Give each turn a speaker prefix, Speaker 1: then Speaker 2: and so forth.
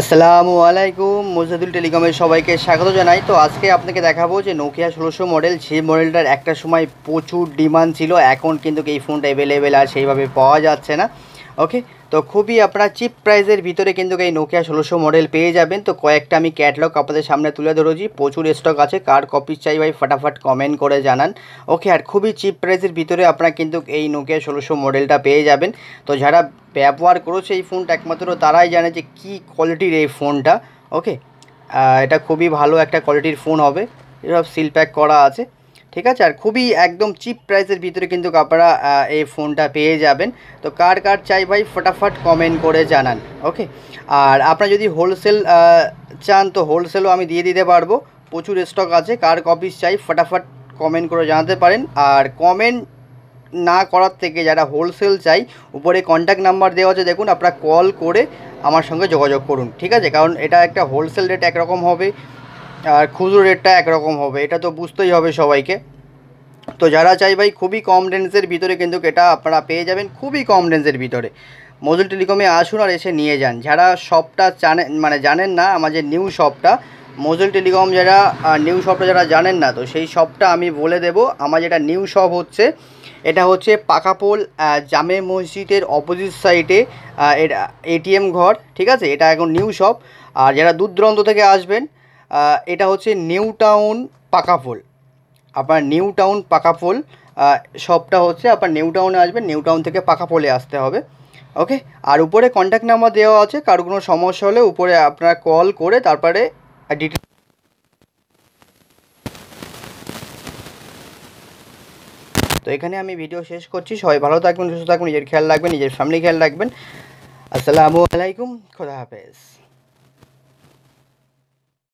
Speaker 1: আসসালামু আলাইকুম মুজাদুল টেলিকমের সবাইকে স্বাগত জানাই তো আজকে আপনাকে দেখাবো যে নোকিয়া ষোলোশো মডেল সেই মডেলটার একটা সময় প্রচুর ডিমান্ড ছিল এখন কিন্তু এই ফোনটা অ্যাভেলেবেল আর সেইভাবে পাওয়া যাচ্ছে না ওকে তো খুবই আপনারা চিপ প্রাইসের ভিতরে কিন্তু এই নোকিয়া ষোলোশো মডেল পেয়ে যাবেন তো কয়েকটা আমি ক্যাটলগ আপনাদের সামনে তুলে ধরেছি প্রচুর স্টক আছে কার কপি চাই ভাই ফটাফট কমেন্ট করে জানান ওকে আর খুবই চিপ প্রাইসের ভিতরে আপনারা কিন্তু এই নোকিয়া ষোলোশো মডেলটা পেয়ে যাবেন তো যারা ব্যবহার করেছে এই ফোনটা একমাত্র তারাই জানে যে কী কোয়ালিটির এই ফোনটা ওকে এটা খুবই ভালো একটা কোয়ালিটির ফোন হবে এসব সিল প্যাক করা আছে ঠিক আছে আর খুবই একদম চিপ প্রাইসের ভিতরে কিন্তু আপনারা এই ফোনটা পেয়ে যাবেন তো কার কার চাই ভাই ফটাফট কমেন্ট করে জানান ওকে আর আপনারা যদি হোলসেল চান তো হোলসেলও আমি দিয়ে দিতে পারবো প্রচুর স্টক আছে কার কপিস চাই ফটাফট কমেন্ট করে জানাতে পারেন আর কমেন্ট না করার থেকে যারা হোলসেল চাই উপরে কন্ট্যাক্ট নাম্বার দেওয়া আছে দেখুন আপনারা কল করে আমার সঙ্গে যোগাযোগ করুন ঠিক আছে কারণ এটা একটা হোলসেল রেট একরকম হবে আর খুচরো রেটটা একরকম হবে এটা তো বুঝতেই হবে সবাইকে তো যারা চাই ভাই খুবই কম রেঞ্জের ভিতরে কিন্তু এটা আপনারা পেয়ে যাবেন খুবই কম রেঞ্জের ভিতরে মজুল টেলিকমে আসুন আর এসে নিয়ে যান যারা শপটা জানেন মানে জানেন না আমাদের নিউ শপটা মজুল টেলিকম যারা নিউ শপটা যারা জানেন না তো সেই শপটা আমি বলে দেব আমার যেটা নিউ শপ হচ্ছে এটা হচ্ছে পাকাপোল জামে মসজিদের অপোজিট সাইডে এটা এটিএম ঘর ঠিক আছে এটা এখন নিউ শপ আর যারা দূর দূরান্ত থেকে আসবেন এটা হচ্ছে নিউ টাউন পাকাফোল আপনার নিউ টাউন পাকাফোল সবটা হচ্ছে আপনার নিউ টাউনে আসবেন নিউ টাউন থেকে পাকাফোলে আসতে হবে ওকে আর উপরে কন্ট্যাক্ট নাম্বার দেওয়া আছে কারো কোনো সমস্যা হলে উপরে আপনারা কল করে তারপরে ডিটেল তো এখানে আমি ভিডিও শেষ করছি সবাই ভালো থাকবেন সুস্থ থাকবেন নিজের খেয়াল রাখবেন নিজের ফ্যামিলি খেয়াল রাখবেন আসসালামু আলাইকুম খোদা হাফেজ